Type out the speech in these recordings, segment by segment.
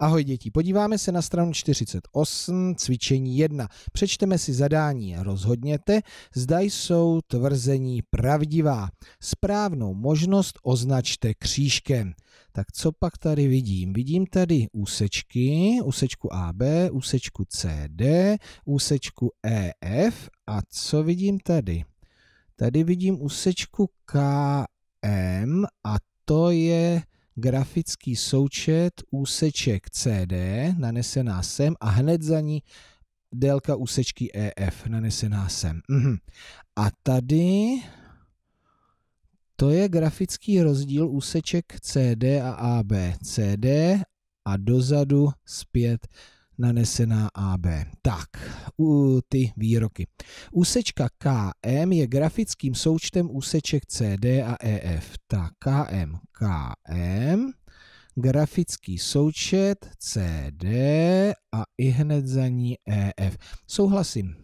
Ahoj děti, podíváme se na stranu 48, cvičení 1. Přečteme si zadání a rozhodněte, zda jsou tvrzení pravdivá. Správnou možnost označte křížkem. Tak co pak tady vidím? Vidím tady úsečky, úsečku AB, úsečku CD, úsečku EF a co vidím tady? Tady vidím úsečku KM a to je grafický součet úseček CD nanesená sem a hned za ní délka úsečky EF nanesená sem. Mhm. A tady to je grafický rozdíl úseček CD a AB. CD a dozadu zpět nanesená AB. Tak, u ty výroky. Úsečka KM je grafickým součtem úseček CD a EF. Tak, KM, KM, grafický součet CD a i hned za ní EF. Souhlasím.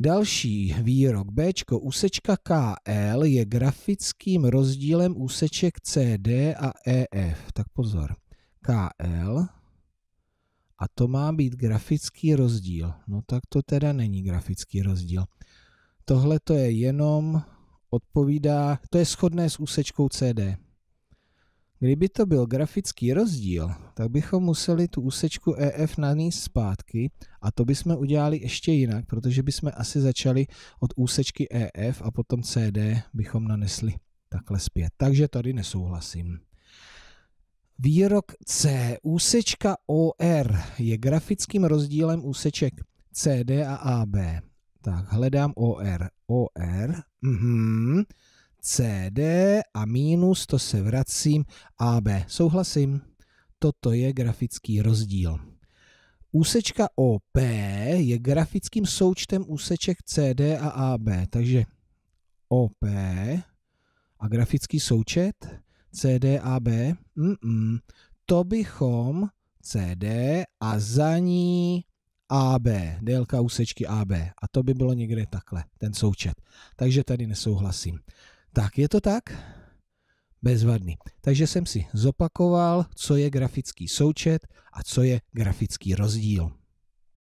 Další výrok B. Úsečka KL je grafickým rozdílem úseček CD a EF. Tak pozor. KL a to má být grafický rozdíl. No tak to teda není grafický rozdíl. Tohle to je jenom odpovídá, to je shodné s úsečkou CD. Kdyby to byl grafický rozdíl, tak bychom museli tu úsečku EF naníst zpátky a to bychom udělali ještě jinak, protože bychom asi začali od úsečky EF a potom CD bychom nanesli takhle zpět. Takže tady nesouhlasím. Výrok C úsečka OR je grafickým rozdílem úseček CD a AB. Tak, hledám OR. OR, mhm. CD a minus, to se vracím, AB. Souhlasím, toto je grafický rozdíl. Úsečka OP je grafickým součtem úseček CD a AB, takže OP a grafický součet CD a B. Mm-mm. To bychom CD a za ní AB, délka úsečky AB. A to by bylo někde takhle, ten součet. Takže tady nesouhlasím. Tak, je to tak? Bezvadný. Takže jsem si zopakoval, co je grafický součet a co je grafický rozdíl.